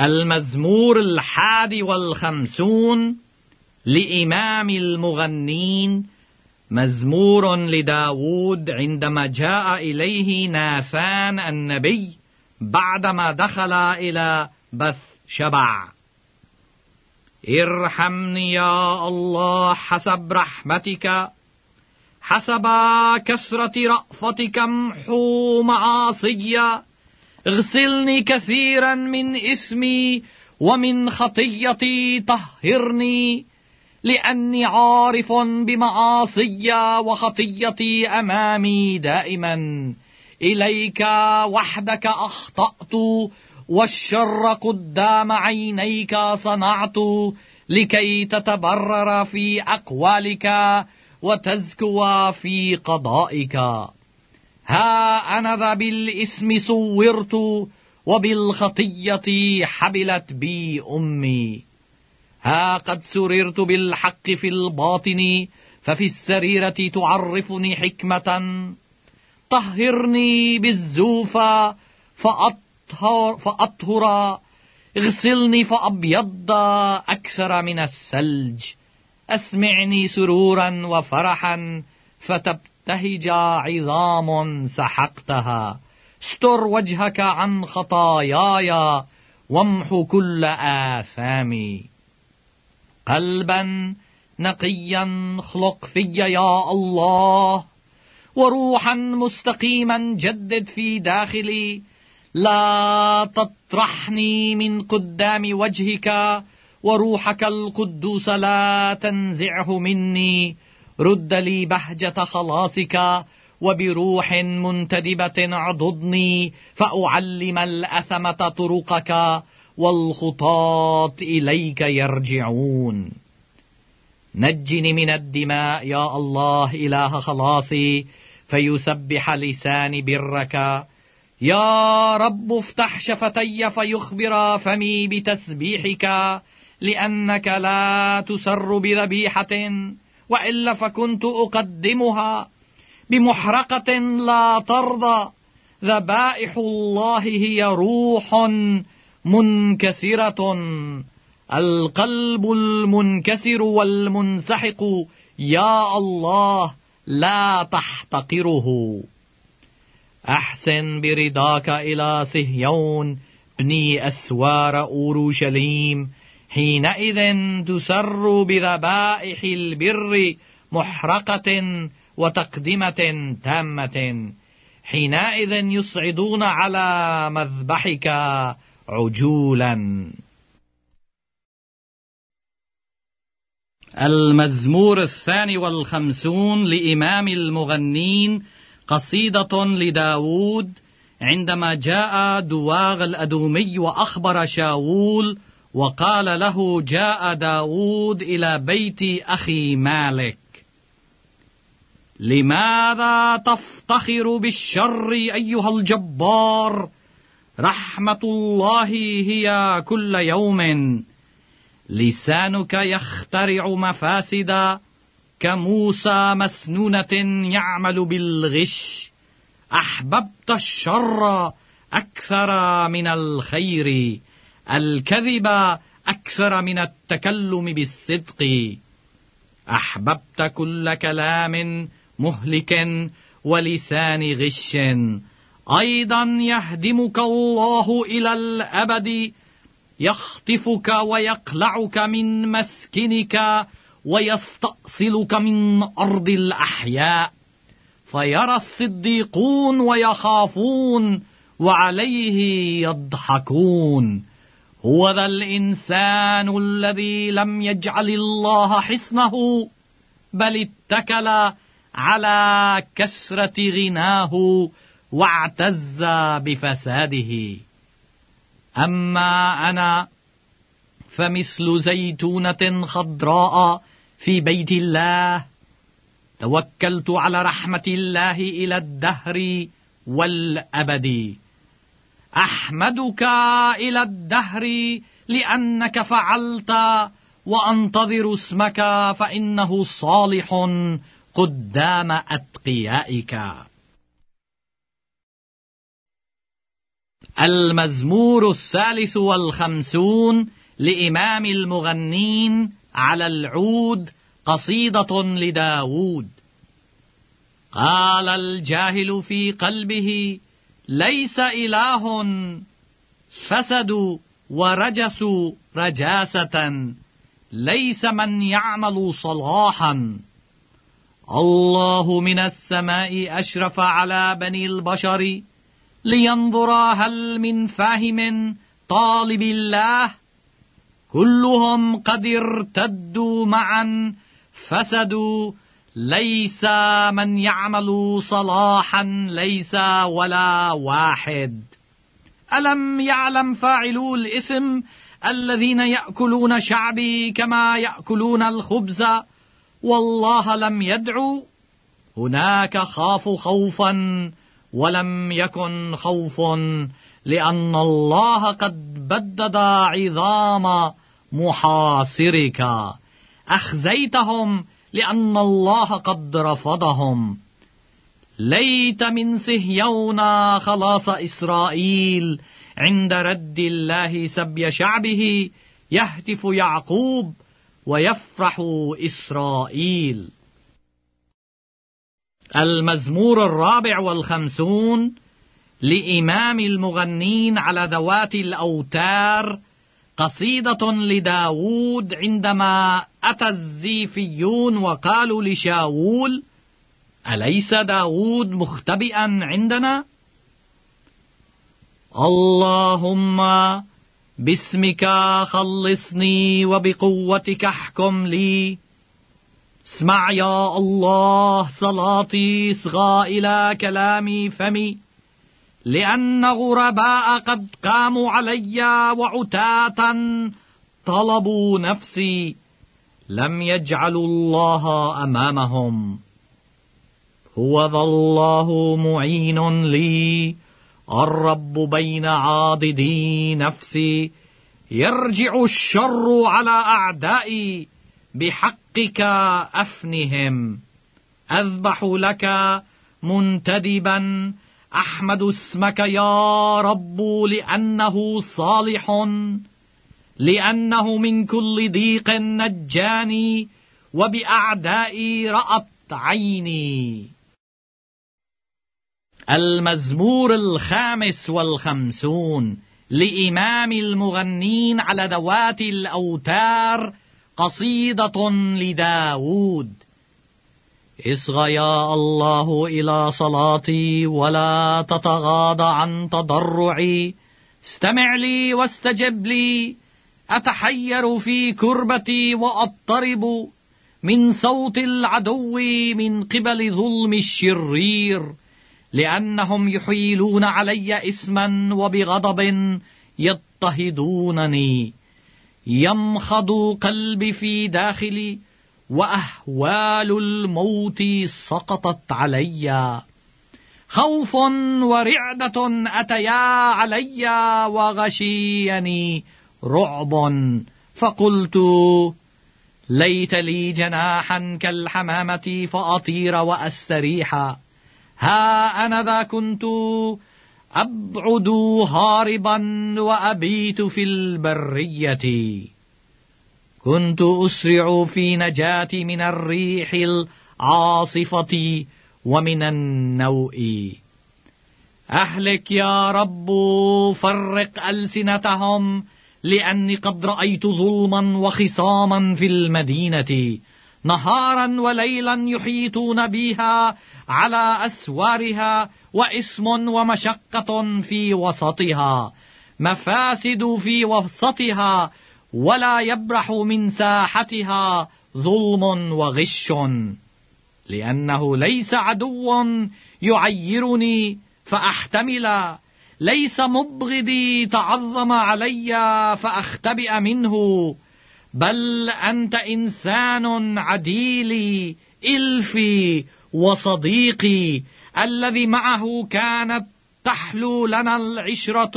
المزمور الحادي والخمسون لإمام المغنين مزمور لداود عندما جاء إليه ناثان النبي بعدما دخل إلى بث شبع ارحمني يا الله حسب رحمتك حسب كثرة رأفتك امحو معاصيّ اغسلني كثيرا من اسمي ومن خطيتي طهرني لأني عارف بمعاصي وخطيتي أمامي دائما إليك وحدك أخطأت والشر قدام عينيك صنعت لكي تتبرر في أقوالك وتزكو في قضائك ها أنا ذا بالاسم صورت وبالخطية حبلت بي أمي ها قد سررت بالحق في الباطن ففي السريرة تعرفني حكمة طهرني بالزوفة فأطهر, فأطهر اغسلني فأبيض أكثر من الثلج أسمعني سرورا وفرحا فتبت تهج عظام سحقتها استر وجهك عن خطاياي وامح كل آثامي قلبا نقيا خلق في يا الله وروحا مستقيما جدد في داخلي لا تطرحني من قدام وجهك وروحك القدوس لا تنزعه مني رد لي بهجة خلاصك وبروح منتدبة عضدني فأعلم الأثمة طرقك والخطاة إليك يرجعون نجني من الدماء يا الله إله خلاصي فيسبح لساني برك يا رب افتح شفتي فيخبر فمي بتسبيحك لأنك لا تسر بذبيحة وإلا فكنت أقدمها بمحرقة لا ترضى ذبائح الله هي روح منكسرة القلب المنكسر والمنسحق يا الله لا تحتقره أحسن برضاك إلى صهيون بني أسوار أورشليم حينئذ تسر بذبائح البر محرقة وتقدمة تامة حينئذ يصعدون على مذبحك عجولا المزمور الثاني والخمسون لإمام المغنين قصيدة لداود عندما جاء دواغ الأدومي وأخبر شاول وقال له جاء داود إلى بيت أخي مالك لماذا تفتخر بالشر أيها الجبار رحمة الله هي كل يوم لسانك يخترع مفاسدا كموسى مسنونة يعمل بالغش أحببت الشر أكثر من الخير الكذب أكثر من التكلم بالصدق أحببت كل كلام مهلك ولسان غش أيضا يهدمك الله إلى الأبد يخطفك ويقلعك من مسكنك ويستأصلك من أرض الأحياء فيرى الصديقون ويخافون وعليه يضحكون هو ذا الإنسان الذي لم يجعل الله حصنه بل اتكل على كسرة غناه واعتز بفساده أما أنا فمثل زيتونة خضراء في بيت الله توكلت على رحمة الله إلى الدهر والأبد أحمدك إلى الدهر لأنك فعلت وأنتظر اسمك فإنه صالح قدام أتقيائك المزمور الثالث والخمسون لإمام المغنين على العود قصيدة لداود قال الجاهل في قلبه ليس إله فسدوا ورجسوا رجاسة ليس من يعمل صلاحا الله من السماء أشرف على بني البشر لينظر هل من فاهم طالب الله كلهم قد ارتدوا معا فسدوا ليس من يعمل صلاحا ليس ولا واحد ألم يعلم فاعلو الاسم الذين يأكلون شعبي كما يأكلون الخبز والله لم يدعو هناك خاف خوفا ولم يكن خوف لأن الله قد بدد عظام محاصرك أخزيتهم لأن الله قد رفضهم ليت من سهيونا خلاص إسرائيل عند رد الله سبي شعبه يهتف يعقوب ويفرح إسرائيل المزمور الرابع والخمسون لإمام المغنين على ذوات الأوتار قصيدة لداوود عندما أتى الزيفيون وقالوا لشاول أليس داوود مختبئا عندنا؟ اللهم باسمك خلصني وبقوتك احكم لي اسمع يا الله صلاتي اصغى إلى كلامي فمي لأن غرباء قد قاموا علي وعتاة طلبوا نفسي لم يجعلوا الله أمامهم هو ذا الله معين لي الرب بين عاضدي نفسي يرجع الشر على أعدائي بحقك أفنهم أذبح لك منتدبا أحمد اسمك يا رب لأنه صالح لأنه من كل ضيق نجاني وبأعدائي رأت عيني المزمور الخامس والخمسون لإمام المغنين على ذوات الأوتار قصيدة لداود اصغى يا الله إلى صلاتي ولا تتغاضى عن تضرعي استمع لي واستجب لي أتحير في كربتي وأضطرب من صوت العدو من قبل ظلم الشرير لأنهم يحيلون علي إثما وبغضب يضطهدونني يمخض قلبي في داخلي وأهوال الموت سقطت عليّ خوف ورعدة أتيا علي وغشيني رعب فقلت ليت لي جناحا كالحمامة فأطير وأستريح ها أنا ذا كنت أبعد هاربا وأبيت في البرية كنت أسرع في نجاتي من الريح العاصفة ومن النوء أهلك يا رب فرق ألسنتهم لأني قد رأيت ظلما وخصاما في المدينة نهارا وليلا يحيطون بها على أسوارها وإسم ومشقة في وسطها مفاسد في وسطها ولا يبرح من ساحتها ظلم وغش لأنه ليس عدو يعيرني فأحتمل ليس مبغضي تعظم علي فأختبئ منه بل أنت إنسان عديلي إلفي وصديقي الذي معه كانت تحلو لنا العشرة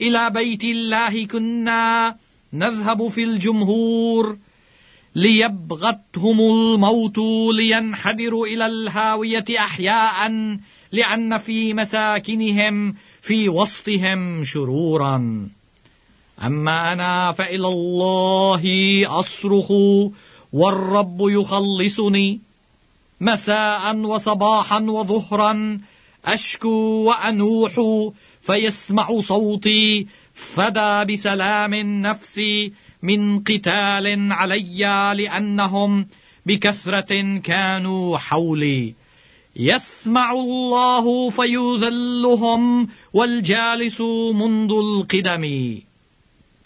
إلى بيت الله كنا نذهب في الجمهور ليبغتهم الموت لينحدروا إلى الهاوية أحياء لأن في مساكنهم في وسطهم شرورا أما أنا فإلى الله أصرخ والرب يخلصني مساء وصباحا وظهرا أشكو وأنوح فيسمع صوتي فدا بسلام نفسي من قتال علي لأنهم بكثرة كانوا حولي يسمع الله فيذلهم والجالس منذ القدم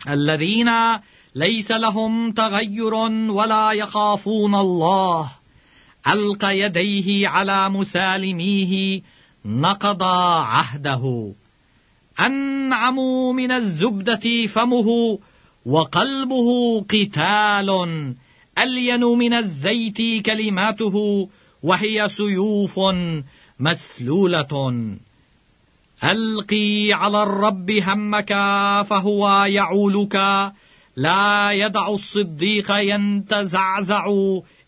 الذين ليس لهم تغير ولا يخافون الله ألقى يديه على مسالميه نقض عهده أنعم من الزبدة فمه وقلبه قتال ألين من الزيت كلماته وهي سيوف مسلولة ألقي على الرب همك فهو يعولك لا يدع الصديق ينتزعزع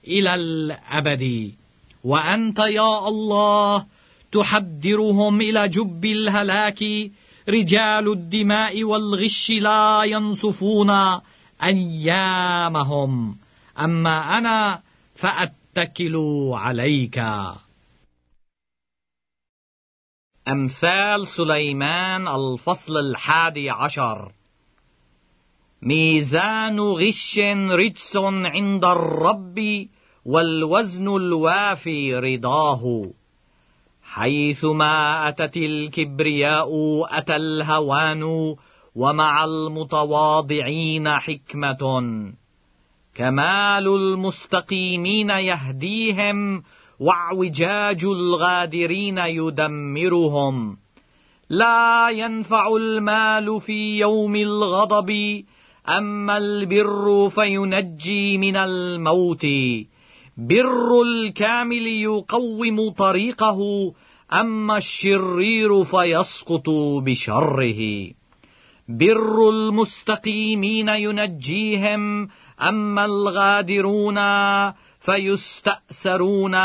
إلى الأبد وأنت يا الله تحدرهم إلى جب الهلاك رجال الدماء والغش لا ينصفون أيامهم أما أنا فأتكل عليك أمثال سليمان الفصل الحادي عشر ميزان غش رجس عند الرب والوزن الوافي رضاه حيثما أتت الكبرياء أتى الهوان ومع المتواضعين حكمة كمال المستقيمين يهديهم واعوجاج الغادرين يدمرهم لا ينفع المال في يوم الغضب أما البر فينجي من الموت بر الكامل يقوم طريقه أما الشرير فيسقط بشره بر المستقيمين ينجيهم أما الغادرون فيستأثرون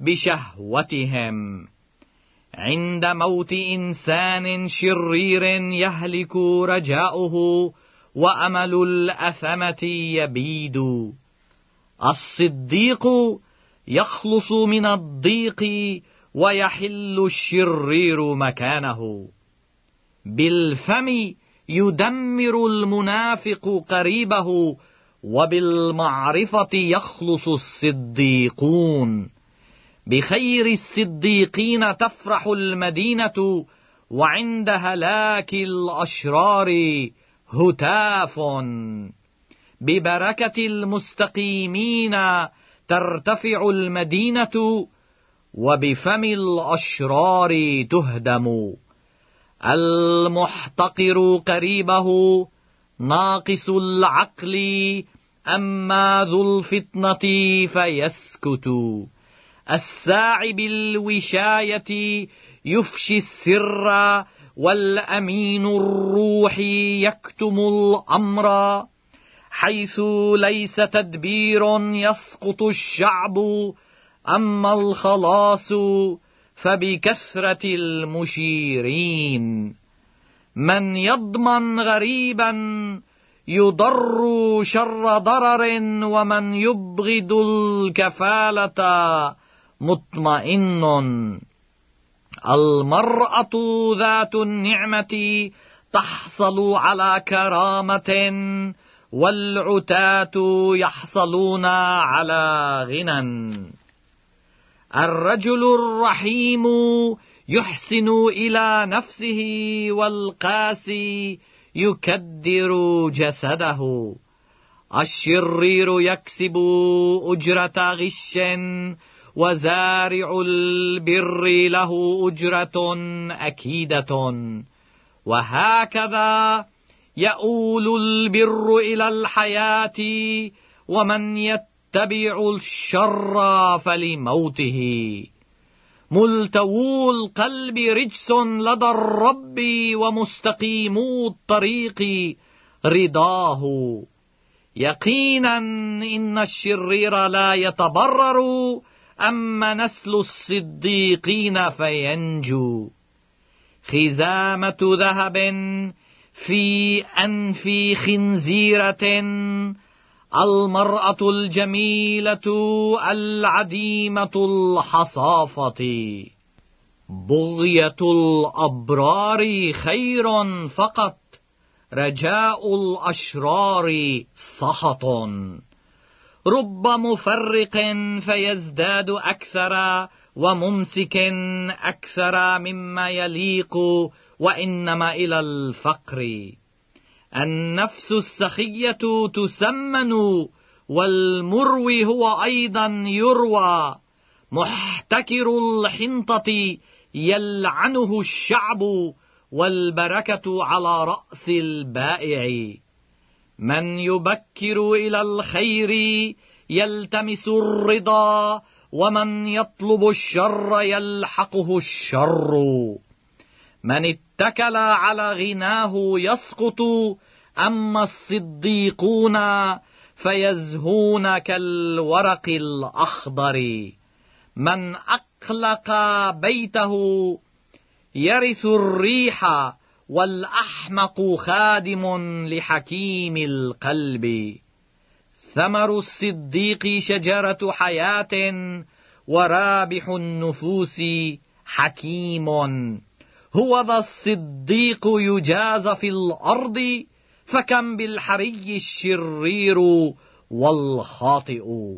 بشهوتهم عند موت إنسان شرير يهلك رجاؤه وأمل الأثمة يبيد الصديق يخلص من الضيق ويحل الشرير مكانه بالفم يدمر المنافق قريبه وبالمعرفة يخلص الصديقون بخير الصديقين تفرح المدينة وعند هلاك الأشرار هتاف ببركة المستقيمين ترتفع المدينة وبفم الأشرار تهدم المحتقر قريبه ناقص العقل أما ذو الفطنة فيسكت الساعي بالوشاية يفشي السر والأمين الروح يكتم الأمر حيث ليس تدبير يسقط الشعب أما الخلاص فبكثرة المشيرين من يضمن غريبا يضر شر ضرر ومن يبغض الكفالة مطمئن المرأة ذات النعمة تحصل على كرامة والعتاة يحصلون على غنى الرجل الرحيم يحسن إلى نفسه والقاسي يكدر جسده الشرير يكسب أجرة غش وزارع البر له أجرة أكيدة وهكذا يؤول البر إلى الحياة ومن يتبع الشر فلموته ملتوو القلب رجس لدى الرب ومستقيمو الطريق رضاه يقينا إن الشرير لا يتبرر أما نسل الصديقين فينجو خزامة ذهب في أنف خنزيرة المرأة الجميلة العديمة الحصافة بغية الأبرار خير فقط رجاء الأشرار سخط رب مفرق فيزداد أكثر وممسك أكثر مما يليق وإنما إلى الفقر النفس السخية تسمن والمروي هو أيضا يروى محتكر الحنطة يلعنه الشعب والبركة على رأس البائع من يبكر إلى الخير يلتمس الرضا ومن يطلب الشر يلحقه الشر من اتكل على غناه يسقط أما الصديقون فيزهون كالورق الأخضر من أقلق بيته يرث الريح والأحمق خادم لحكيم القلب ثمر الصديق شجرة حياة ورابح النفوس حكيم هو ذا الصديق يجاز في الأرض فكم بالحري الشرير والخاطئ